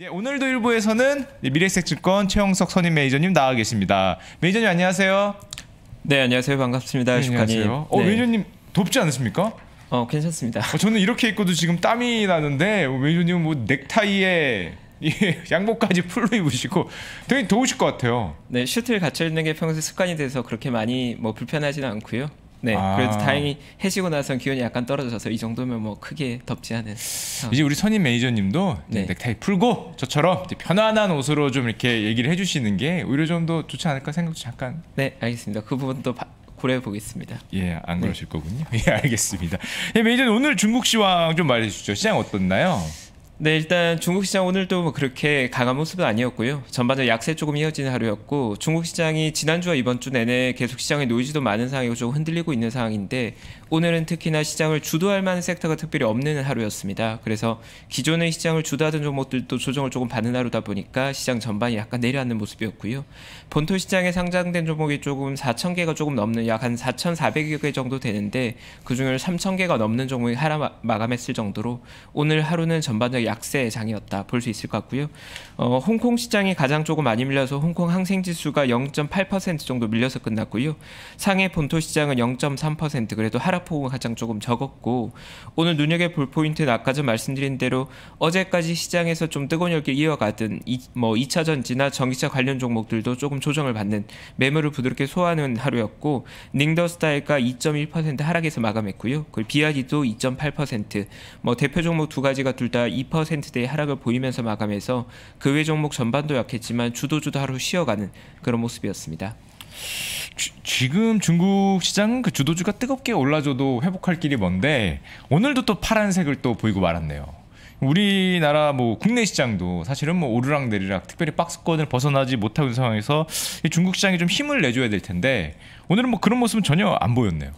네, 오늘도 일부에서는 미래색증권 최영석 선임 매니저님 나와 계십니다. 매니저님 안녕하세요. 네, 안녕하세요. 반갑습니다. 네, 안녕하세요. 어, 네. 매니저님 덥지 않으십니까? 어, 괜찮습니다. 어, 저는 이렇게 입고도 지금 땀이 나는데 어, 매니저님은 뭐 넥타이에 예, 양복까지 풀로 입으시고 되게 더우실 것 같아요. 네, 슈트를 갖춰 입는 게 평소 습관이 돼서 그렇게 많이 뭐 불편하지는 않고요. 네, 아. 그래도 다행히 해지고 나선 기온이 약간 떨어져서 이 정도면 뭐 크게 덥지 않은. 상황. 이제 우리 선임 매니저님도 네. 넥타이 풀고 저처럼 편안한 옷으로 좀 이렇게 얘기를 해주시는 게 오히려 좀 더 좋지 않을까 생각도 잠깐. 네, 알겠습니다. 그 부분도 바, 고려해 보겠습니다. 예, 안 네. 그러실 네. 거군요. 예, 알겠습니다. 예, 매니저님 오늘 중국 시황 좀 말해 주시죠. 시장 어떻나요? 네, 일단 중국 시장 오늘도 뭐 그렇게 강한 모습은 아니었고요. 전반적으로 약세 조금 이어지는 하루였고 중국 시장이 지난주와 이번 주 내내 계속 시장의 노이즈도 많은 상황이고 조금 흔들리고 있는 상황인데 오늘은 특히나 시장을 주도할 만한 섹터가 특별히 없는 하루였습니다. 그래서 기존의 시장을 주도하던 종목들도 조정을 조금 받는 하루다 보니까 시장 전반이 약간 내려앉는 모습이었고요. 본토 시장에 상장된 종목이 조금 4,000개가 조금 넘는 약 한 4,400여 개 정도 되는데 그중에 3,000개가 넘는 종목이 하락 마감했을 정도로 오늘 하루는 전반적인 약세 장이었다 볼 수 있을 것 같고요. 어, 홍콩 시장이 가장 조금 많이 밀려서 홍콩 항생 지수가 0.8% 정도 밀려서 끝났고요. 상해 본토 시장은 0.3% 그래도 하락폭은 가장 조금 적었고 오늘 눈여겨 볼 포인트는 아까 전 말씀드린 대로 어제까지 시장에서 좀 뜨거운 열기 이어가던 이, 뭐 2차 전지나 전기차 관련 종목들도 조금 조정을 받는 매물을 부드럽게 소화하는 하루였고 닝더스타일과 2.1%하락에서 마감했고요. 그리고 비아디도 2.8%뭐 대표 종목 두 가지가 둘다2% 1%대의 하락을 보이면서 마감해서 그 외 종목 전반도 약했지만 주도주도 하루 쉬어가는 그런 모습이었습니다. 주, 지금 중국 시장은 그 주도주가 뜨겁게 올라줘도 회복할 길이 먼데 오늘도 또 파란색을 또 보이고 말았네요. 우리나라 뭐 국내 시장도 사실은 뭐 오르락 내리락 특별히 박스권을 벗어나지 못하는 상황에서 중국 시장이 좀 힘을 내줘야 될 텐데 오늘은 뭐 그런 모습은 전혀 안 보였네요.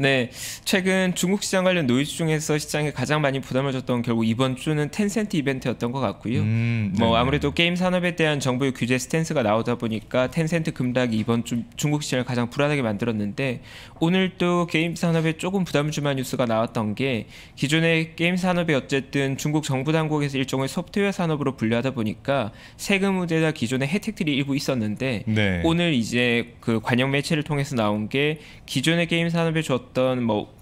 네, 최근 중국 시장 관련 노이즈 중에서 시장에 가장 많이 부담을 줬던 결국 이번 주는 텐센트 이벤트였던 것 같고요. 음, 네. 뭐 아무래도 게임 산업에 대한 정부의 규제 스탠스가 나오다 보니까 텐센트 급락이 이번 주 중국 시장을 가장 불안하게 만들었는데 오늘도 게임 산업에 조금 부담을 주는 뉴스가 나왔던 게 기존의 게임 산업이 어쨌든 중국 정부 당국에서 일종의 소프트웨어 산업으로 분류하다 보니까 세금 우대나 기존의 혜택들이 일부 있었는데 네. 오늘 이제 그 관영 매체를 통해서 나온 게 기존의 게임 산업에 줬던 어떤 뭐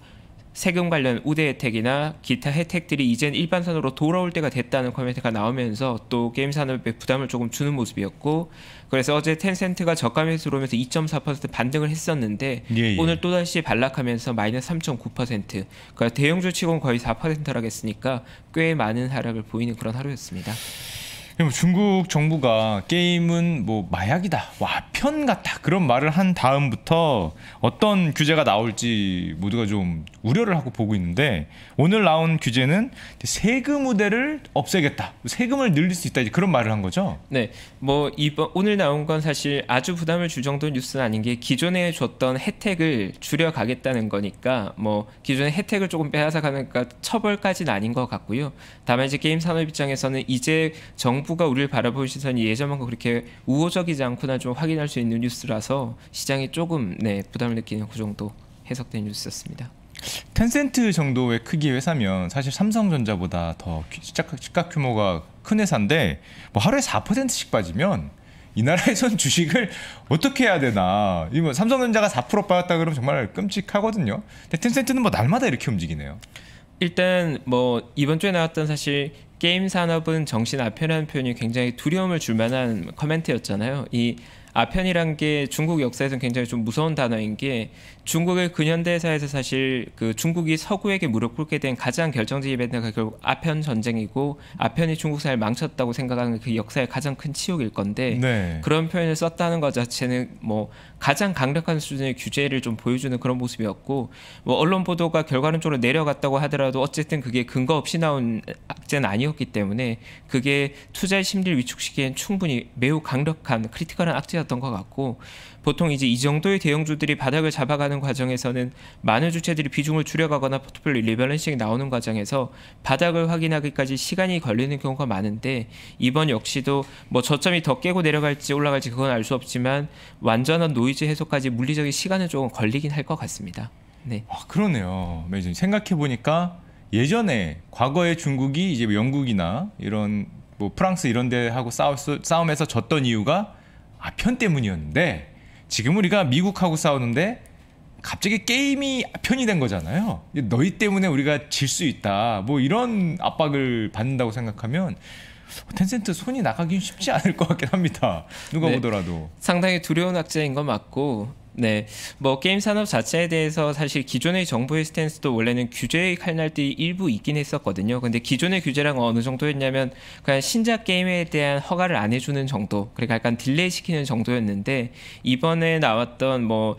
세금 관련 우대 혜택이나 기타 혜택들이 이젠 일반산으로 돌아올 때가 됐다는 코멘트가 나오면서 또 게임 산업에 부담을 조금 주는 모습이었고 그래서 어제 텐센트가 저가 매수 로 오면서 2.4% 반등을 했었는데 예, 예. 오늘 또다시 반락하면서 마이너스 3.9% 그러니까 대형주 치고는 거의 4%라락했으니까꽤 많은 하락을 보이는 그런 하루였습니다. 중국 정부가 게임은 뭐 마약이다, 와편 같다 그런 말을 한 다음부터 어떤 규제가 나올지 모두가 좀 우려를 하고 보고 있는데 오늘 나온 규제는 세금 우대를 없애겠다, 세금을 늘릴 수 있다 이제 그런 말을 한 거죠. 네, 뭐 이번 오늘 나온 건 사실 아주 부담을 줄 정도 뉴스는 아닌 게 기존에 줬던 혜택을 줄여가겠다는 거니까 뭐 기존의 혜택을 조금 빼앗아가니까 처벌까지는 아닌 것 같고요. 다만 이제 게임 산업 입장에서는 이제 정부 정부가 우리를 바라볼 시선이 예전만큼 그렇게 우호적이지 않구나 좀 확인할 수 있는 뉴스라서 시장이 조금 네 부담을 느끼는 그 정도 해석된 뉴스였습니다. 텐센트 정도의 크기 회사면 사실 삼성전자보다 더 시각, 시각 규모가 큰 회사인데 뭐 하루에 4%씩 빠지면 이 나라에선 주식을 어떻게 해야 되나. 이뭐 삼성전자가 4% 빠졌다 그러면 정말 끔찍하거든요. 근데 텐센트는 뭐 날마다 이렇게 움직이네요. 일단 뭐 이번 주에 나왔던 사실 게임 산업은 정신 아편이라는 표현이 굉장히 두려움을 줄 만한 커멘트였잖아요. 이 아편이란 게 중국 역사에서는 굉장히 좀 무서운 단어인 게 중국의 근현대사에서 사실 그 중국이 서구에게 무릎 꿇게 된 가장 결정적인 이벤트가 결국 아편 전쟁이고 아편이 중국 사회를 망쳤다고 생각하는 그 역사의 가장 큰 치욕일 건데 네. 그런 표현을 썼다는 것 자체는 뭐 가장 강력한 수준의 규제를 좀 보여주는 그런 모습이었고 뭐 언론 보도가 결과론적으로 내려갔다고 하더라도 어쨌든 그게 근거 없이 나온 악재는 아니었기 때문에 그게 투자의 심리를 위축시키기엔 충분히 매우 강력한 크리티컬한 악재였던 것 같고 보통 이제 이 정도의 대형주들이 바닥을 잡아가는 과정에서는 많은 주체들이 비중을 줄여가거나 포트폴리오 리밸런싱이 나오는 과정에서 바닥을 확인하기까지 시간이 걸리는 경우가 많은데 이번 역시도 뭐 저점이 더 깨고 내려갈지 올라갈지 그건 알 수 없지만 완전한 노이즈 해소까지 물리적인 시간은 조금 걸리긴 할 것 같습니다. 네. 아, 그러네요. 매진 네, 생각해 보니까 예전에 과거에 중국이 이제 뭐 영국이나 이런 뭐 프랑스 이런 데하고 싸움 싸움에서 졌던 이유가 아편 때문이었는데 지금 우리가 미국하고 싸우는데 갑자기 게임이 편이 된 거잖아요. 너희 때문에 우리가 질 수 있다. 뭐 이런 압박을 받는다고 생각하면 텐센트 손이 나가긴 쉽지 않을 것 같긴 합니다. 누가 네, 보더라도 상당히 두려운 악재인 건 맞고 네, 뭐 게임 산업 자체에 대해서 사실 기존의 정부의 스탠스도 원래는 규제의 칼날들이 일부 있긴 했었거든요. 근데 기존의 규제랑 어느 정도였냐면 그냥 신작 게임에 대한 허가를 안 해주는 정도, 그러니까 약간 딜레이 시키는 정도였는데 이번에 나왔던 뭐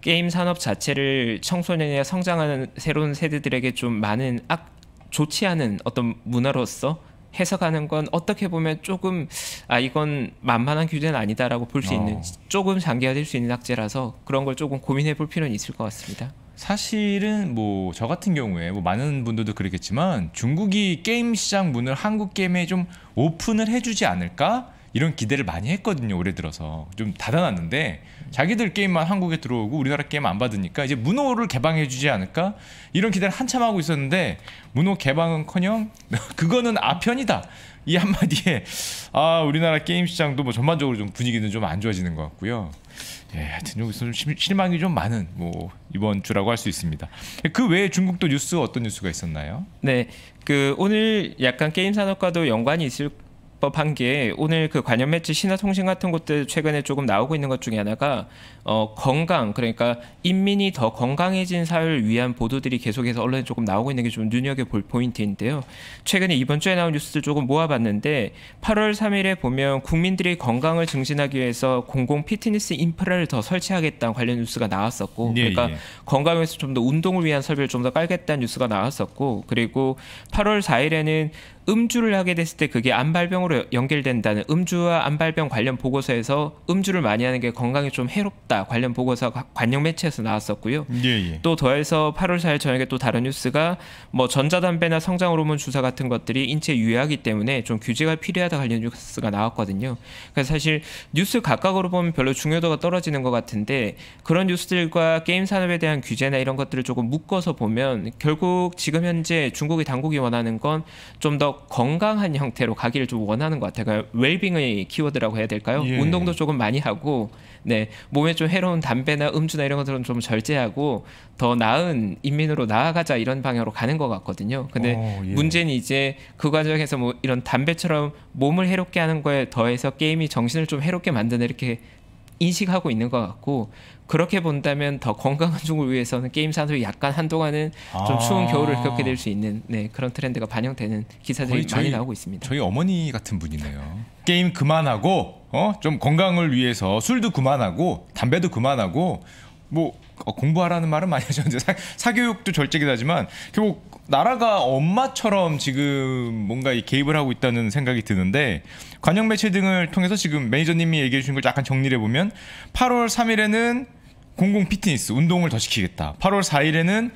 게임 산업 자체를 청소년이나 성장하는 새로운 세대들에게 좀 많은 악 좋지 않은 어떤 문화로서 해석하는 건 어떻게 보면 조금 아 이건 만만한 규제는 아니다라고 볼수 어. 있는 조금 장기화될 수 있는 학제라서 그런 걸 조금 고민해 볼 필요는 있을 것 같습니다. 사실은 뭐 저 같은 경우에 뭐 많은 분들도 그렇겠지만 중국이 게임 시장 문을 한국 게임에 좀 오픈을 해주지 않을까 이런 기대를 많이 했거든요 올해 들어서 좀 닫아놨는데 자기들 게임만 한국에 들어오고 우리나라 게임 안 받으니까 이제 문호를 개방해주지 않을까 이런 기대를 한참 하고 있었는데 문호 개방은커녕 그거는 아편이다 이 한마디에 아 우리나라 게임 시장도 뭐 전반적으로 좀 분위기는 좀 안 좋아지는 것 같고요. 예, 하여튼 여기서 좀 실망이 좀 많은 뭐 이번 주라고 할 수 있습니다. 그 외에 중국도 뉴스 어떤 뉴스가 있었나요? 네, 그 오늘 약간 게임 산업과도 연관이 있을 법한 게 오늘 그 관련 매체 신화통신 같은 곳들 최근에 조금 나오고 있는 것 중에 하나가 어, 건강 그러니까 인민이 더 건강해진 사회를 위한 보도들이 계속해서 언론에 조금 나오고 있는 게 좀 눈여겨볼 포인트인데요. 최근에 이번 주에 나온 뉴스들 조금 모아봤는데 8월 3일에 보면 국민들이 건강을 증진하기 위해서 공공 피트니스 인프라를 더 설치하겠다는 관련 뉴스가 나왔었고 예, 그러니까 예. 건강에서 좀 더 운동을 위한 설비를 좀 더 깔겠다는 뉴스가 나왔었고 그리고 8월 4일에는 음주를 하게 됐을 때 그게 암발병으로 연결된다는 음주와 암발병 관련 보고서에서 음주를 많이 하는 게 건강에 좀 해롭다 관련 보고서가 관영 매체에서 나왔었고요. 예, 예. 또 더해서 8월 4일 저녁에 또 다른 뉴스가 뭐 전자담배나 성장 호르몬 주사 같은 것들이 인체에 유해하기 때문에 좀 규제가 필요하다 관련 뉴스가 나왔거든요. 그래서 사실 뉴스 각각으로 보면 별로 중요도가 떨어지는 것 같은데 그런 뉴스들과 게임 산업에 대한 규제나 이런 것들을 조금 묶어서 보면 결국 지금 현재 중국이 당국이 원하는 건 좀더 건강한 형태로 가기를 좀 원하는 것 같아요. 그러니까 웰빙의 키워드라고 해야 될까요? 예. 운동도 조금 많이 하고 네 몸에 좀 해로운 담배나 음주나 이런 것들은 좀 절제하고 더 나은 인민으로 나아가자 이런 방향으로 가는 것 같거든요. 근데 오, 어, 예. 문제는 이제 그 과정에서 뭐 이런 담배처럼 몸을 해롭게 하는 거에 더해서 게임이 정신을 좀 해롭게 만드는 이렇게 인식하고 있는 것 같고 그렇게 본다면 더 건강한 중을 위해서는 게임 산업이 약간 한동안은 아. 좀 추운 아. 겨울을 겪게 될 수 있는 네, 그런 트렌드가 반영되는 기사들이 저희, 많이 나오고 있습니다. 저희 어머니 같은 분이네요. 게임 그만하고 어? 좀 건강을 위해서 술도 그만하고 담배도 그만하고 뭐 어, 공부하라는 말은 많이 하죠는데 사, 사교육도 절제긴 하지만 결국 나라가 엄마처럼 지금 뭔가 개입을 하고 있다는 생각이 드는데 관영 매체 등을 통해서 지금 매니저님이 얘기해 주신 걸 약간 정리해 를 보면 8월 3일에는 공공 피트니스 운동을 더 시키겠다. 8월 4일에는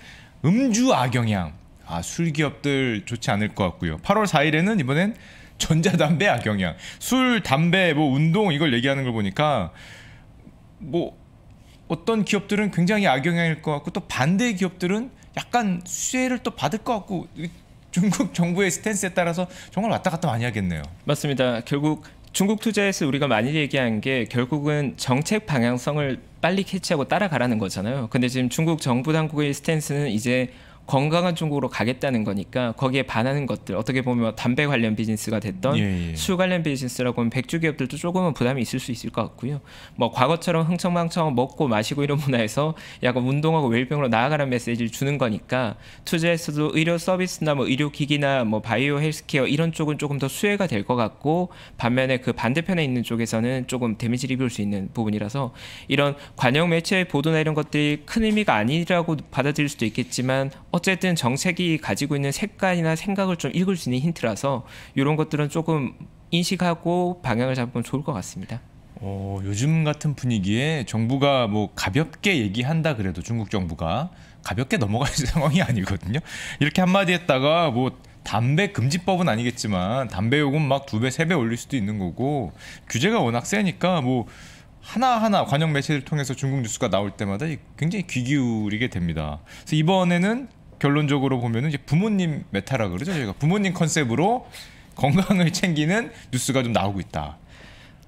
음주 악영향 아 술 기업들 좋지 않을 것 같고요. 8월 4일에는 이번엔 전자담배 악영향 술 담배 뭐 운동 이걸 얘기하는 걸 보니까 뭐 어떤 기업들은 굉장히 악영향일 것 같고 또 반대 기업들은 약간 수혜를 또 받을 것 같고 중국 정부의 스탠스에 따라서 정말 왔다 갔다 많이 하겠네요. 맞습니다. 결국 중국 투자에서 우리가 많이 얘기한 게 결국은 정책 방향성을 빨리 캐치하고 따라가라는 거잖아요. 근데 지금 중국 정부 당국의 스탠스는 이제 건강한 중국으로 가겠다는 거니까 거기에 반하는 것들 어떻게 보면 담배 관련 비즈니스가 됐던 예, 예. 술 관련 비즈니스라고 하면 백주 기업들도 조금은 부담이 있을 수 있을 것 같고요. 뭐 과거처럼 흥청망청 먹고 마시고 이런 문화에서 약간 운동하고 웰빙으로 나아가라는 메시지를 주는 거니까 투자에서도 의료 서비스나 뭐 의료 기기나 뭐 바이오 헬스케어 이런 쪽은 조금 더 수혜가 될 것 같고 반면에 그 반대편에 있는 쪽에서는 조금 데미지를 입을 수 있는 부분이라서 이런 관영 매체의 보도나 이런 것들이 큰 의미가 아니라고 받아들일 수도 있겠지만 어쨌든 정책이 가지고 있는 색깔이나 생각을 좀 읽을 수 있는 힌트라서 이런 것들은 조금 인식하고 방향을 잡으면 좋을 것 같습니다. 어, 요즘 같은 분위기에 정부가 뭐 가볍게 얘기한다 그래도 중국 정부가 가볍게 넘어갈 상황이 아니거든요. 이렇게 한마디 했다가 뭐 담배 금지법은 아니겠지만 담배 요금 막 두 배, 세 배 올릴 수도 있는 거고 규제가 워낙 세니까 뭐 하나하나 관영 매체를 통해서 중국 뉴스가 나올 때마다 굉장히 귀 기울이게 됩니다. 그래서 이번에는 결론적으로 보면은 이제 부모님 메타라 그러죠 저희가 부모님 컨셉으로 건강을 챙기는 뉴스가 좀 나오고 있다.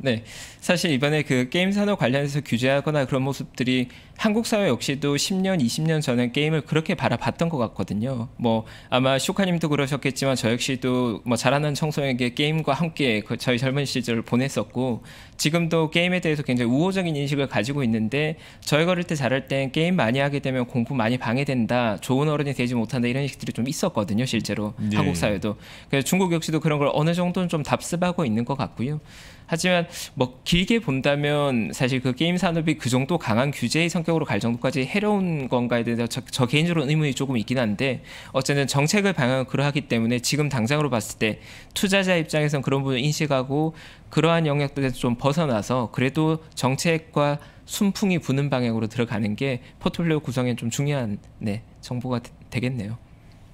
네. 사실 이번에 그 게임 산업 관련해서 규제하거나 그런 모습들이 한국 사회 역시도 10년, 20년 전에 게임을 그렇게 바라봤던 것 같거든요. 뭐 아마 쇼카님도 그러셨겠지만 저 역시도 뭐 잘하는 청소년에게 게임과 함께 그 저희 젊은 시절을 보냈었고 지금도 게임에 대해서 굉장히 우호적인 인식을 가지고 있는데 저희가 어릴 때 자랄 땐 게임 많이 하게 되면 공부 많이 방해된다, 좋은 어른이 되지 못한다 이런 식들이 좀 있었거든요, 실제로 네. 한국 사회도. 그래서 중국 역시도 그런 걸 어느 정도는 좀 답습하고 있는 것 같고요. 하지만 뭐 길게 본다면 사실 그 게임 산업이 그 정도 강한 규제의 성격으로 갈 정도까지 해로운 건가에 대해서 저, 저개인적으로 의문이 조금 있긴 한데 어쨌든 정책을 방향으로 그러하기 때문에 지금 당장으로 봤을 때 투자자 입장에선 그런 부분을 인식하고 그러한 영역들에서 좀 벗어나서 그래도 정책과 순풍이 부는 방향으로 들어가는 게 포트폴리오 구성에 좀 중요한 네, 정보가 되겠네요.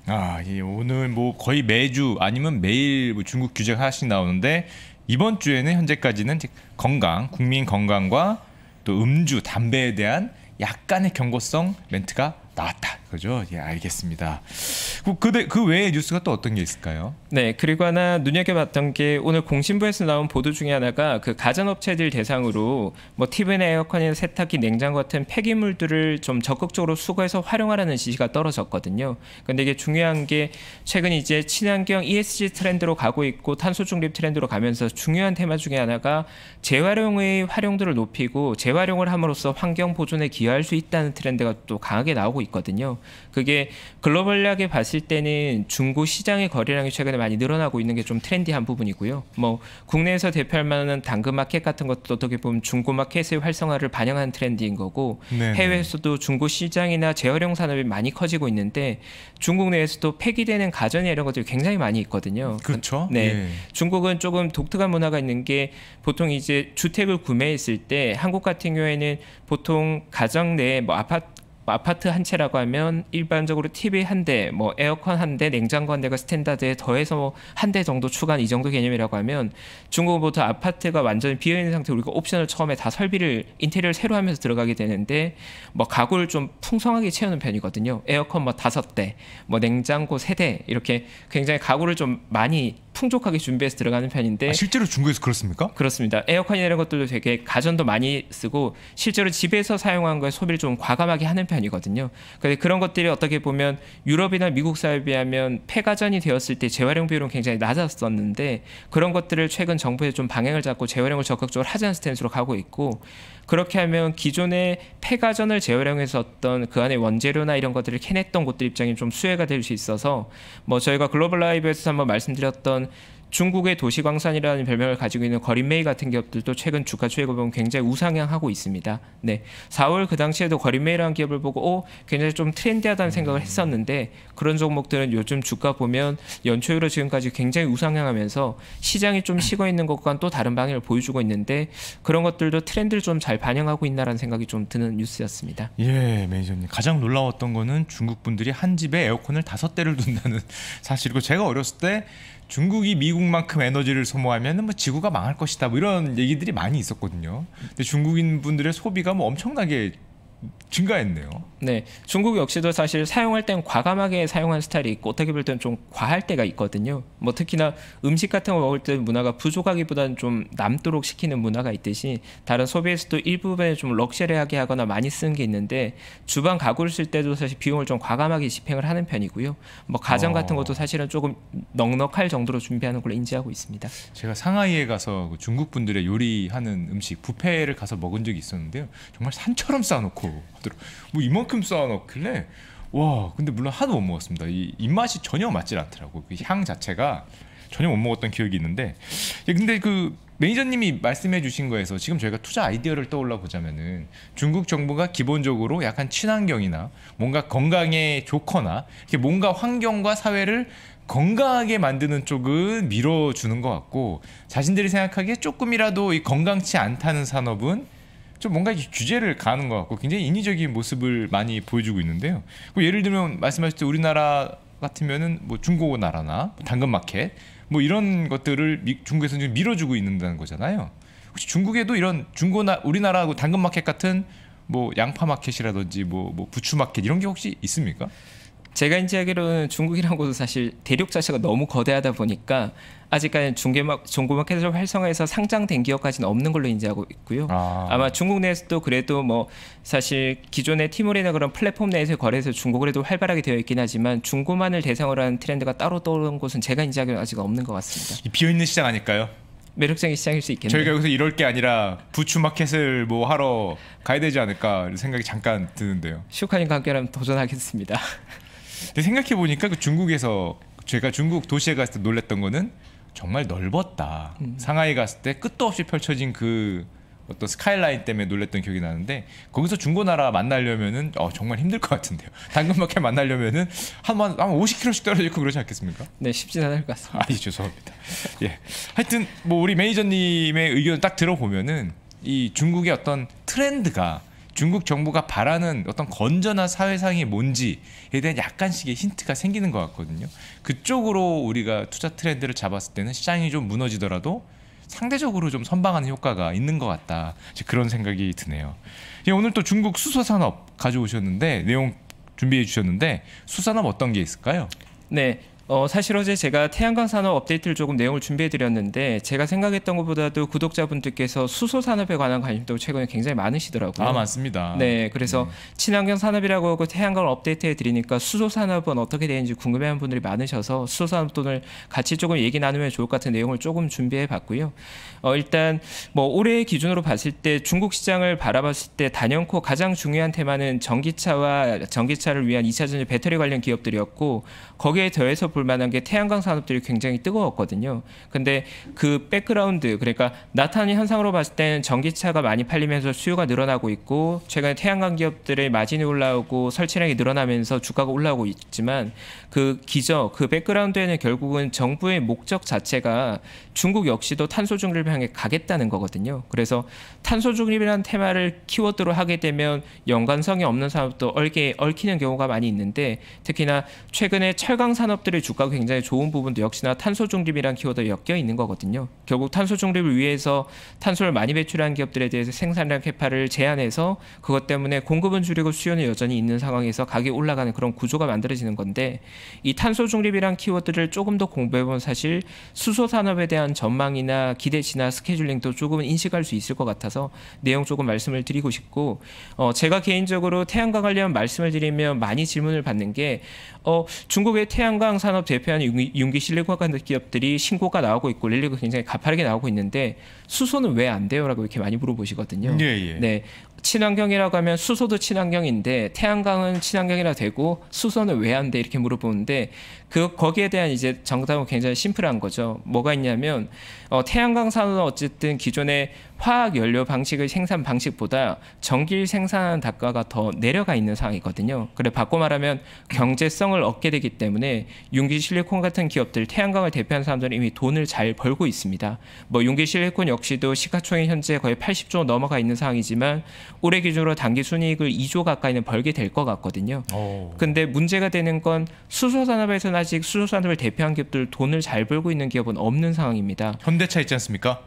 아, 예, 오늘 뭐 거의 매주 아니면 매일 뭐 중국 규제 가 하나씩 나오는데 이번 주에는 현재까지는 건강, 국민 건강과 또 음주, 담배에 대한 약간의 경고성 멘트가 나왔다. 그죠? 예, 알겠습니다. 그그 그 외에 뉴스가 또 어떤 게 있을까요? 네, 그리고 하나 눈여겨봤던 게 오늘 공신부에서 나온 보도 중에 하나가 그 가전업체들 대상으로 뭐 TV나 에어컨이나 세탁기, 냉장고 같은 폐기물들을 좀 적극적으로 수거해서 활용하라는 지시가 떨어졌거든요. 근데 이게 중요한 게 최근 이제 친환경 ESG 트렌드로 가고 있고 탄소 중립 트렌드로 가면서 중요한 테마 중에 하나가 재활용의 활용도를 높이고 재활용을 함으로써 환경 보존에 기여할 수 있다는 트렌드가 또 강하게 나오고 있거든요. 그게 글로벌하게 봤을 때는 중고 시장의 거래량이 최근에 많이 늘어나고 있는 게 좀 트렌디한 부분이고요. 뭐 국내에서 대표할 만한 당근 마켓 같은 것도 어떻게 보면 중고 마켓의 활성화를 반영한 트렌디인 거고 네네. 해외에서도 중고 시장이나 재활용 산업이 많이 커지고 있는데 중국 내에서도 폐기되는 가전이 이런 것들이 굉장히 많이 있거든요. 그렇죠. 네. 예. 중국은 조금 독특한 문화가 있는 게 보통 이제 주택을 구매했을 때 한국 같은 경우에는 보통 가정 내뭐 아파트 뭐 아파트 한 채라고 하면 일반적으로 TV 한 대, 뭐 에어컨 한 대, 냉장고 한 대가 스탠다드에 더해서 뭐한 대 정도 추가한 이 정도 개념이라고 하면 중국은부터 아파트가 완전히 비어 있는 상태 우리가 옵션을 처음에 다 설비를 인테리어를 새로 하면서 들어가게 되는데 뭐 가구를 좀 풍성하게 채우는 편이거든요. 에어컨 뭐 다섯 대, 뭐 냉장고 세 대 이렇게 굉장히 가구를 좀 많이 풍족하게 준비해서 들어가는 편인데 아, 실제로 중국에서 그렇습니까? 그렇습니다. 에어컨 이런 것들도 되게 가전도 많이 쓰고 실제로 집에서 사용한 거에 소비를 좀 과감하게 하는 편이거든요. 그런데 그런 것들이 어떻게 보면 유럽이나 미국 사회에 비하면 폐가전이 되었을 때 재활용 비율은 굉장히 낮았었는데 그런 것들을 최근 정부에좀 방향을 잡고 재활용을 적극적으로 하자는 스탠스로 가고 있고 그렇게 하면 기존의 폐가전을 재활용해서 어떤 그 안에 원재료나 이런 것들을 캐냈던 곳들 입장이 좀 수혜가 될 수 있어서 뭐 저희가 글로벌 라이브에서 한번 말씀드렸던 중국의 도시광산이라는 별명을 가지고 있는 거린메이 같은 기업들도 최근 주가 추이를 보면 굉장히 우상향하고 있습니다. 네, 4월 그 당시에도 거린메이라는 기업을 보고 어, 굉장히 좀 트렌디하다는 생각을 했었는데 그런 종목들은 요즘 주가 보면 연초율로 지금까지 굉장히 우상향하면서 시장이 좀 식어 있는 것과는 또 다른 방향을 보여주고 있는데 그런 것들도 트렌드를 좀 잘 반영하고 있나라는 생각이 좀 드는 뉴스였습니다. 예, 매니저님 가장 놀라웠던 거는 중국 분들이 한 집에 에어컨을 다섯 대를 둔다는 사실이고 제가 어렸을 때 중국이 미국만큼 에너지를 소모하면 뭐 지구가 망할 것이다 뭐 이런 얘기들이 많이 있었거든요. 근데 중국인 분들의 소비가 뭐 엄청나게 증가했네요. 네, 중국 역시도 사실 사용할 땐 과감하게 사용한 스타일이 있고 어떻게 볼 때는 좀 과할 때가 있거든요. 뭐 특히나 음식 같은 거 먹을 때 문화가 부족하기보다는 좀 남도록 시키는 문화가 있듯이 다른 소비에서도 일부분에 좀 럭셔리하게 하거나 많이 쓰는 게 있는데 주방 가구를 쓸 때도 사실 비용을 좀 과감하게 집행을 하는 편이고요. 뭐 가전 어... 같은 것도 사실은 조금 넉넉할 정도로 준비하는 걸로 인지하고 있습니다. 제가 상하이에 가서 그 중국 분들의 요리하는 음식 뷔페를 가서 먹은 적이 있었는데요. 정말 산처럼 쌓아놓고 9도로뭐 이만큼 쌓아 넣길래 와 근데 물론 하도 못 먹었습니다 이 입맛이 전혀 맞질 않더라고 그 향 자체가 전혀 못 먹었던 기억이 있는데 예, 근데 그 매니저님이 말씀해 주신 거에서 지금 저희가 투자 아이디어를 떠올라 보자면은 중국 정부가 기본적으로 약간 친환경이나 뭔가 건강에 좋거나 이렇게 뭔가 환경과 사회를 건강하게 만드는 쪽은 밀어주는 것 같고 자신들이 생각하기에 조금이라도 이 건강치 않다는 산업은 좀 뭔가 규제를 가는 것 같고 굉장히 인위적인 모습을 많이 보여주고 있는데요. 예를 들면 말씀하실 때 우리나라 같으면은 뭐 중고 나라나 당근마켓 뭐 이런 것들을 미, 중국에서 지금 밀어주고 있는다는 거잖아요. 혹시 중국에도 이런 중고나 우리나라하고 뭐 당근마켓 같은 뭐 양파마켓이라든지 뭐, 뭐 부추마켓 이런 게 혹시 있습니까? 제가 인지하기로는 중국이라고도 사실 대륙 자체가 너무 거대하다 보니까 아직까지 중개막 중고마켓을 활성화해서 상장된 기업까지는 없는 걸로 인지하고 있고요. 아. 마 중국 내에서도 그래도 뭐 사실 기존의 티몰이나 그런 플랫폼 내에서의 거래에서 중국을 해도 활발하게 되어 있긴 하지만 중고만을 대상으로 하는 트렌드가 따로 떠오른 곳은 제가 인지하기로는 아직 없는 것 같습니다. 비어있는 시장 아닐까요? 매력적인 시장일 수 있겠네요. 저희가 여기서 이럴 게 아니라 부추 마켓을 뭐 하러 가야 되지 않을까 생각이 잠깐 드는데요. 슈카님과 함께라면 도전하겠습니다. 근데 생각해 보니까 그 중국에서 제가 중국 도시에 갔을 때 놀랬던 거는 정말 넓었다. 음. 상하이 갔을 때 끝도 없이 펼쳐진 그 어떤 스카이라인 때문에 놀랬던 기억이 나는데 거기서 중고나라 만나려면은 어, 정말 힘들 것 같은데요. 당근마켓 만나려면은 한한 한 50km씩 떨어지고 그러지 않겠습니까? 네, 쉽진 않을 것 같습니다. 아니 예, 죄송합니다. 예, 하여튼 뭐 우리 매니저님의 의견 딱 들어보면은 이 중국의 어떤 트렌드가 중국 정부가 바라는 어떤 건전한 사회상이 뭔지에 대한 약간씩의 힌트가 생기는 것 같거든요. 그쪽으로 우리가 투자 트렌드를 잡았을 때는 시장이 좀 무너지더라도 상대적으로 좀 선방하는 효과가 있는 것 같다. 그런 생각이 드네요. 예, 오늘 또 중국 수소산업 가져오셨는데 내용 준비해 주셨는데 수산업 어떤 게 있을까요? 네, 어, 사실 어제 제가 태양광 산업 업데이트를 조금 내용을 준비해 드렸는데 제가 생각했던 것보다도 구독자분들께서 수소 산업에 관한 관심도 최근에 굉장히 많으시더라고요. 아 맞습니다. 네, 그래서 네. 친환경 산업이라고 하고 태양광 업데이트해 드리니까 수소 산업은 어떻게 되는지 궁금해하는 분들이 많으셔서 수소 산업 돈을 같이 조금 얘기 나누면 좋을 것 같은 내용을 조금 준비해 봤고요. 어, 일단 뭐 올해 기준으로 봤을 때 중국 시장을 바라봤을 때 단연코 가장 중요한 테마는 전기차와 전기차를 위한 2차 전지 배터리 관련 기업들이었고 거기에 더해서 볼 만한 게 태양광 산업들이 굉장히 뜨거웠거든요. 근데 그 백그라운드 그러니까 나타난 현상으로 봤을 때는 전기차가 많이 팔리면서 수요가 늘어나고 있고 최근에 태양광 기업들의 마진이 올라오고 설치량이 늘어나면서 주가가 올라오고 있지만 그 기저 그 백그라운드에는 결국은 정부의 목적 자체가 중국 역시도 탄소 중립을 향해 가겠다는 거거든요. 그래서 탄소 중립이라는 테마를 키워드로 하게 되면 연관성이 없는 산업도 얼게 얽히는 경우가 많이 있는데 특히나 최근에 철강 산업들의 주가가 굉장히 좋은 부분도 역시나 탄소 중립이란 키워드에 엮여 있는 거거든요. 결국 탄소 중립을 위해서 탄소를 많이 배출한 기업들에 대해서 생산량 캐파를 제한해서 그것 때문에 공급은 줄이고 수요는 여전히 있는 상황에서 가격이 올라가는 그런 구조가 만들어지는 건데 이 탄소 중립이란 키워드를 조금 더 공부해 보면 사실 수소 산업에 대한 대한 전망이나 기대치나 스케줄링도 조금은 인식할 수 있을 것 같아서 내용 조금 말씀을 드리고 싶고 어, 제가 개인적으로 태양광 관련 말씀을 드리면 많이 질문을 받는 게 어, 중국의 태양광 산업 대표하는 융기, 융기 실리콘 기업들이 신고가 나오고 있고 릴리가 굉장히 가파르게 나오고 있는데 수소는 왜 안 돼요라고 이렇게 많이 물어보시거든요. 예, 예. 네. 친환경이라고 하면 수소도 친환경인데 태양광은 친환경이라 되고 수소는 왜 안 돼? 이렇게 물어보는데 그 거기에 대한 이제 정답은 굉장히 심플한 거죠. 뭐가 있냐면 어, 태양광 산업은 어쨌든 기존의 화학 연료 방식을 생산 방식보다 전기를 생산하는 단가가 더 내려가 있는 상황이거든요. 그래 바꿔 말하면 경제성을 얻게 되기 때문에 융기 실리콘 같은 기업들 태양광을 대표하는 사람들은 이미 돈을 잘 벌고 있습니다. 뭐 융기 실리콘 역시도 시가총액 현재 거의 80조 넘어가 있는 상황이지만 올해 기준으로 단기 순이익을 2조 가까이는 벌게 될 것 같거든요. 오. 근데 문제가 되는 건 수소 산업에서나 아직 수소산업을 대표한 기업들 돈을 잘 벌고 있는 기업은 없는 상황입니다. 현대차 있지 않습니까?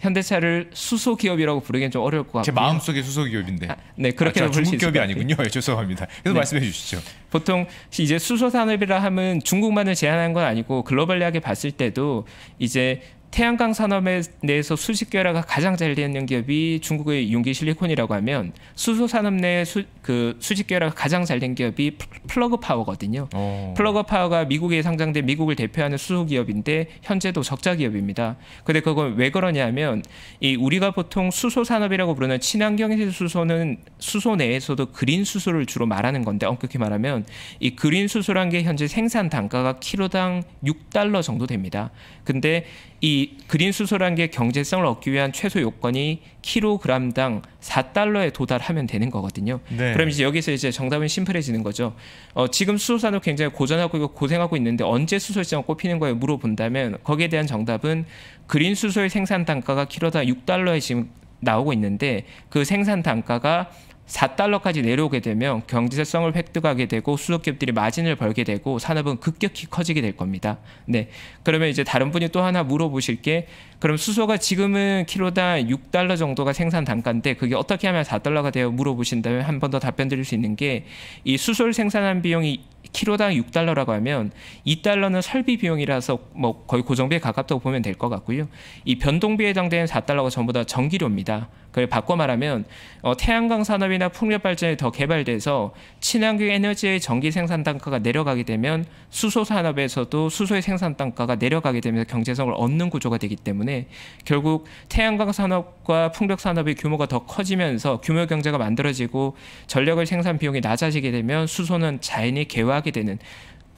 현대차를 수소 기업이라고 부르기엔 좀 어려울 것 같고요. 제 마음속에 수소 기업인데. 아, 네, 그렇게 아, 중국 기업이 아니군요. 예, 죄송합니다. 그래서 네. 말씀해 주시죠. 보통 이제 수소 산업이라 하면 중국만을 제한한 건 아니고 글로벌하게 봤을 때도 이제 태양광 산업 에 내에서 수십 개화가 가장 잘 되는 기업이 중국의 용기 실리콘이라고 하면 수소 산업 내 수, 그 수십 개화가 가장 잘 된 기업이 플러그 파워거든요. 오. 어. 플러그 파워가 미국에 상장된 미국을 대표하는 수소 기업인데 현재도 적자 기업입니다. 근데 그건 왜 그러냐면 이 우리가 보통 수소 산업이라고 부르는 친환경 수소는 수소 내에서도 그린 수소를 주로 말하는 건데 엄격히 말하면 이 그린 수소란 게 현재 생산 단가가 키로당 6달러 정도 됩니다. 근데 이 그린 수소란 게 경제성을 얻기 위한 최소 요건이 킬로그램당 4달러에 도달하면 되는 거거든요. 네. 그럼 이제 여기서 이제 정답은 심플해지는 거죠. 어, 지금 수소 산업 굉장히 고전하고 고생하고 있는데 언제 수소 시장 꼽히는 거에 물어본다면 거기에 대한 정답은 그린 수소의 생산 단가가 킬로당 6달러에 지금 나오고 있는데 그 생산 단가가 4달러까지 내려오게 되면 경제성을 획득하게 되고 수석기업들이 마진을 벌게 되고 산업은 급격히 커지게 될 겁니다. 네. 그러면 이제 다른 분이 또 하나 물어보실 게 그럼 수소가 지금은 키로당 6달러 정도가 생산 단가인데 그게 어떻게 하면 4달러가 되어 물어보신다면 한 번 더 답변 드릴 수 있는 게 이 수소를 생산한 비용이 키로당 6달러라고 하면 2달러는 설비 비용이라서 뭐 거의 고정비에 가깝다고 보면 될 것 같고요. 이 변동비에 해당되는 4달러가 전부 다 전기료입니다. 그걸 바꿔 말하면 어, 태양광 산업이나 풍력 발전이 더 개발돼서 친환경 에너지의 전기 생산 단가가 내려가게 되면 수소 산업에서도 수소의 생산 단가가 내려가게 되면서 경제성을 얻는 구조가 되기 때문에 결국 태양광 산업과 풍력 산업의 규모가 더 커지면서 규모 경제가 만들어지고 전력을 생산 비용이 낮아지게 되면 수소는 자연히 개화하게 되는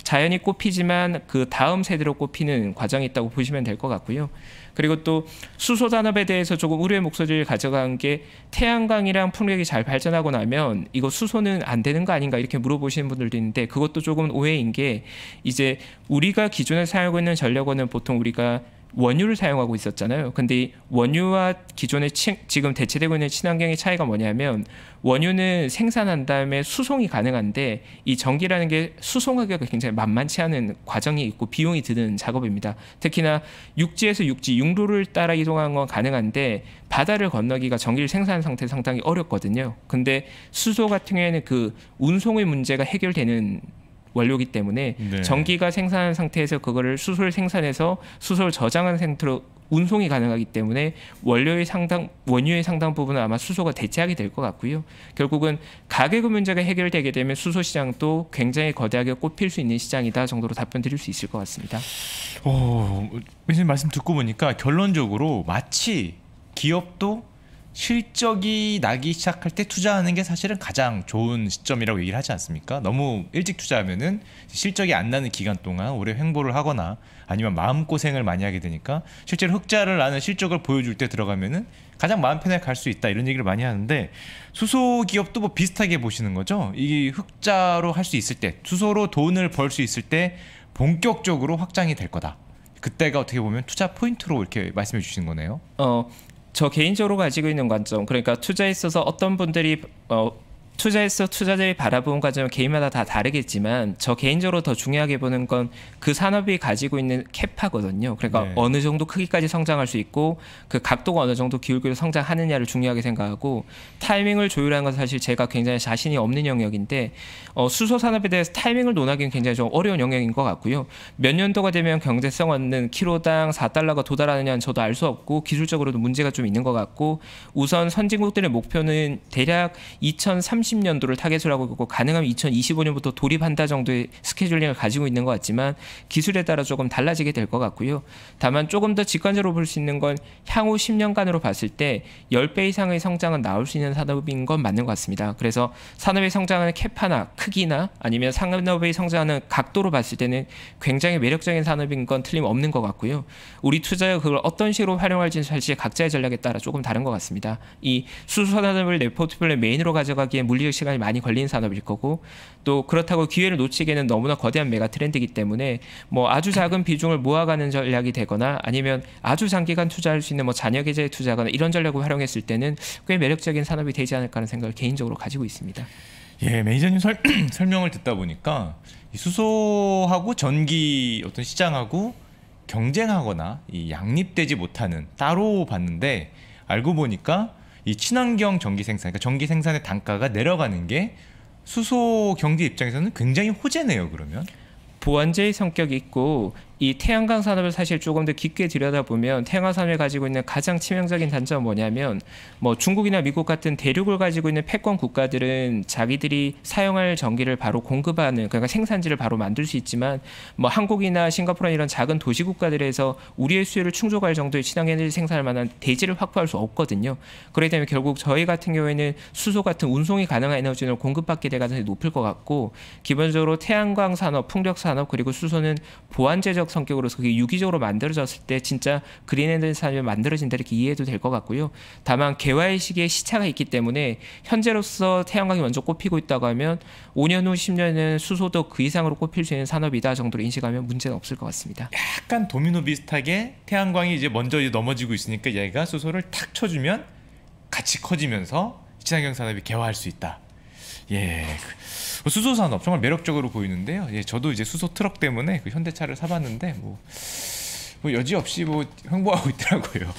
자연이 꽃피지만 그 다음 세대로 꽃피는 과정이 있다고 보시면 될 것 같고요. 그리고 또 수소 산업에 대해서 조금 우려의 목소리를 가져간 게 태양광이랑 풍력이 잘 발전하고 나면 이거 수소는 안 되는 거 아닌가 이렇게 물어보시는 분들도 있는데 그것도 조금 오해인 게 이제 우리가 기존에 사용하고 있는 전력원은 보통 우리가 원유를 사용하고 있었잖아요. 근데 원유와 기존에 치, 지금 대체되고 있는 친환경의 차이가 뭐냐면 원유는 생산한 다음에 수송이 가능한데 이 전기라는 게 수송하기가 굉장히 만만치 않은 과정이 있고 비용이 드는 작업입니다. 특히나 육지에서 육지 육로를 따라 이동하는 건 가능한데 바다를 건너기가 전기를 생산한 상태 상당히 어렵거든요. 근데 수소 같은 경우에는 그 운송의 문제가 해결되는 원료기 때문에 네. 전기가 생산한 상태에서 그거를 수소를 생산해서 수소를 저장한 상태로 운송이 가능하기 때문에 원료의 상당 원유의 상당 부분은 아마 수소가 대체하게 될 것 같고요. 결국은 가계금 문제가 해결되게 되면 수소 시장도 굉장히 거대하게 꽃필 수 있는 시장이다 정도로 답변 드릴 수 있을 것 같습니다. 어, 말씀 듣고 보니까 결론적으로 마치 기업도 실적이 나기 시작할 때 투자하는 게 사실은 가장 좋은 시점이라고 얘기를 하지 않습니까? 너무 일찍 투자하면은 실적이 안 나는 기간 동안 오래 횡보를 하거나 아니면 마음고생을 많이 하게 되니까 실제로 흑자를 나는 실적을 보여줄 때 들어가면은 가장 마음 편하게 갈수 있다 이런 얘기를 많이 하는데 수소기업도 뭐 비슷하게 보시는 거죠? 이 흑자로 할 수 있을 때 수소로 돈을 벌 수 있을 때 본격적으로 확장이 될 거다. 그때가 어떻게 보면 투자 포인트로 이렇게 말씀해 주신 거네요. 어, 저 개인적으로 가지고 있는 관점 그러니까 투자에 있어서 어떤 분들이 어, 투자에서 투자자의 바라보는 과정은 개인마다 다 다르겠지만 저 개인적으로 더 중요하게 보는 건 그 산업이 가지고 있는 캡하거든요 그러니까 네. 어느 정도 크기까지 성장할 수 있고 그 각도가 어느 정도 기울기로 성장하느냐를 중요하게 생각하고 타이밍을 조율하는 건 사실 제가 굉장히 자신이 없는 영역인데 어, 수소 산업에 대해서 타이밍을 논하기는 굉장히 좀 어려운 영역인 것 같고요. 몇 년도가 되면 경제성 없는 키로당 4달러가 도달하느냐는 저도 알 수 없고 기술적으로도 문제가 좀 있는 것 같고 우선 선진국들의 목표는 대략 2030 2030년도를 타겟으로 하고 있고 가능하면 2025년부터 돌입한다 정도의 스케줄링을 가지고 있는 것 같지만 기술에 따라 조금 달라지게 될 것 같고요. 다만 조금 더 직관적으로 볼 수 있는 건 향후 10년간으로 봤을 때 10배 이상의 성장은 나올 수 있는 산업인 건 맞는 것 같습니다. 그래서 산업의 성장은는 캡하나 크기나 아니면 상업의 성장하는 각도로 봤을 때는 굉장히 매력적인 산업인 건 틀림없는 것 같고요. 우리 투자가 그걸 어떤 식으로 활용할지는 사실 각자의 전략에 따라 조금 다른 것 같습니다. 이 수소 산업을 내 포트폴리오 메인으로 가져가기에 물 물리적 시간이 많이 걸리는 산업일 거고 또 그렇다고 기회를 놓치기에는 너무나 거대한 메가 트렌드이기 때문에 뭐 아주 작은 비중을 모아가는 전략이 되거나 아니면 아주 장기간 투자할 수 있는 뭐 잔여 계좌에 투자하거나 이런 전략을 활용했을 때는 꽤 매력적인 산업이 되지 않을까 하는 생각을 개인적으로 가지고 있습니다. 예, 매니저님 설, 명을 듣다 보니까 수소하고 전기 어떤 시장하고 경쟁하거나 양립되지 못하는 따로 봤는데 알고 보니까 이 친환경 전기 생산, 그러니까 전기 생산의 단가가 내려가는 게 수소 경제 입장에서는 굉장히 호재네요. 그러면 보완제의 성격이 있고 이 태양광 산업을 사실 조금 더 깊게 들여다보면 태양광 산업이 가지고 있는 가장 치명적인 단점은 뭐냐면 뭐 중국이나 미국 같은 대륙을 가지고 있는 패권 국가들은 자기들이 사용할 전기를 바로 공급하는 그러니까 생산지를 바로 만들 수 있지만 뭐 한국이나 싱가포르 이런 작은 도시 국가들에서 우리의 수요를 충족할 정도의 친환 경 에너지 생산할 만한 대지를 확보할 수 없거든요. 그렇기 때문에 결국 저희 같은 경우에는 수소 같은 운송이 가능한 에너지를 공급받게 될 가능성이 높을 것 같고 기본적으로 태양광 산업, 풍력 산업 그리고 수소는 보완제적 성격으로서 그게 유기적으로 만들어졌을 때 진짜 그린 랜드 산업이 만들어진다 이렇게 이해해도 될 것 같고요. 다만 개화의 시기에 시차가 있기 때문에 현재로서 태양광이 먼저 꼽히고 있다고 하면 5년 후 10년은 수소도 그 이상으로 꼽힐 수 있는 산업이다 정도로 인식하면 문제는 없을 것 같습니다. 약간 도미노 비슷하게 태양광이 이제 먼저 넘어지고 있으니까 얘가 수소를 탁 쳐주면 같이 커지면서 친환경 산업이 개화할 수 있다. 예. 그뭐 수소 산업 정말 매력적으로 보이는데요. 예, 저도 이제 수소 트럭 때문에 그 현대차를 사봤는데 뭐. 뭐 여지없이 뭐 행보하고 있더라고요.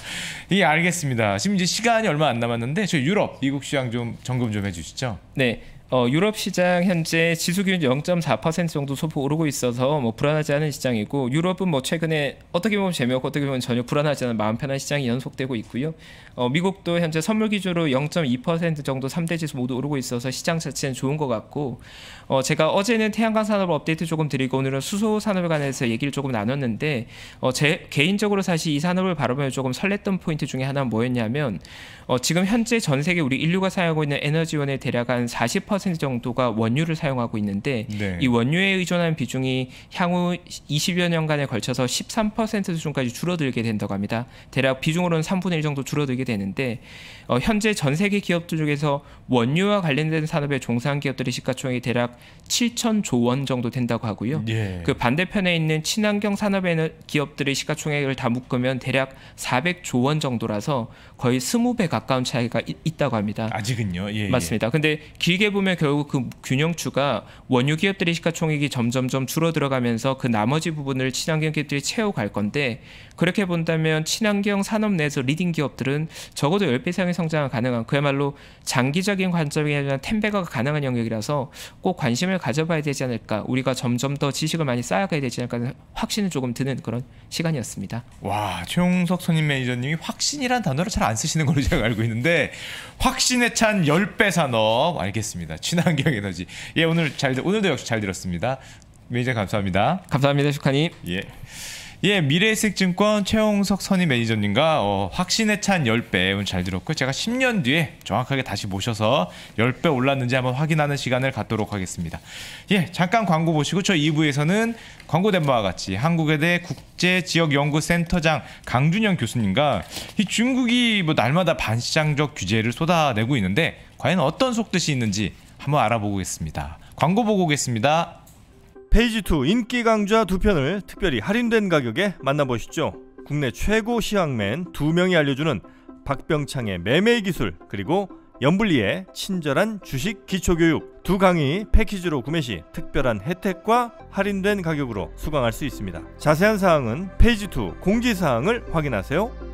예, 알겠습니다. 지금 이제 시간이 얼마 안 남았는데 저 유럽 미국 시장 좀 점검 좀 해주시죠. 네. 어, 유럽 시장 현재 지수 기0.4% 정도 소폭 오르고 있어서 뭐 불안하지 않은 시장이고 유럽은 뭐 최근에 어떻게 보면 재미없고 어떻게 보면 전혀 불안하지 않은 마음 편한 시장이 연속되고 있고요. 어, 미국도 현재 선물 기준으로0.2% 정도 3대 지수 모두 오르고 있어서 시장 자체는 좋은 것 같고 어, 제가 어제는 태양광 산업 업데이트 조금 드리고 오늘은 수소 산업에 관해서 얘기를 조금 나눴는데 어, 제 개인적으로 사실 이 산업을 바라보며 조금 설렜던 포인트 중에 하나는 뭐였냐면 어, 지금 현재 전 세계 우리 인류가 사용하고 있는 에너지원의 대략 한 40% 정도가 원유를 사용하고 있는데 네. 이 원유에 의존하는 비중이 향후 20여 년간에 걸쳐서 13% 수준까지 줄어들게 된다고 합니다. 대략 비중으로는 3분의 1 정도 줄어들게 되는데 어, 현재 전 세계 기업들 중에서 원유와 관련된 산업의 종사한 기업들의 시가총액이 대략 7천조 원 정도 된다고 하고요. 예. 그 반대편에 있는 친환경 산업에 기업들의 시가총액을 다 묶으면 대략 400조 원 정도라서 거의 20배 가까운 차이가 있, 다고 합니다. 아직은요. 예, 예. 맞습니다. 예. 근데 길게 보면 결국 그 균형추가 원유 기업들의 시가총액이 점점점 줄어 들어가면서 그 나머지 부분을 친환경 기업들이 채워갈 건데 그렇게 본다면 친환경 산업 내에서 리딩 기업들은 적어도 10배 이상의 성장이 가능한 그야말로 장기적인 관점이 아 텐베가가 가능한 영역이라서 꼭 관심을 가져봐야 되지 않을까 우리가 점점 더 지식을 많이 쌓아가야 되지 않을까 하는 확신을 조금 드는 그런 시간이었습니다. 와 최용석 선임 매니저님이 확신이란 단어를 잘안 쓰시는 걸로 제가 알고 있는데 확신에 찬 10배 산업 알겠습니다. 친환경 에너지. 예, 오늘 잘 오늘도 역시 잘 들었습니다. 매니저 감사합니다. 감사합니다. 슈카님. 예. 예, 미래에셋증권 최홍석 선임 매니저님과 어, 확신에 찬 10배 잘 들었고 제가 10년 뒤에 정확하게 다시 모셔서 10배 올랐는지 한번 확인하는 시간을 갖도록 하겠습니다. 예, 잠깐 광고 보시고 저 2부에서는 광고된 바와 같이 한국에 대해 국제 지역 연구센터장 강준영 교수님과 이 중국이 뭐 날마다 반시장적 규제를 쏟아내고 있는데 과연 어떤 속뜻이 있는지 한번 알아보겠습니다. 광고 보고 오겠습니다. 페이지 2 인기 강좌 두 편을 특별히 할인된 가격에 만나보시죠. 국내 최고 시황맨 두 명이 알려주는 박병창의 매매 기술 그리고 연불리의 친절한 주식 기초교육 두 강의 패키지로 구매 시 특별한 혜택과 할인된 가격으로 수강할 수 있습니다. 자세한 사항은 페이지 2 공지사항을 확인하세요.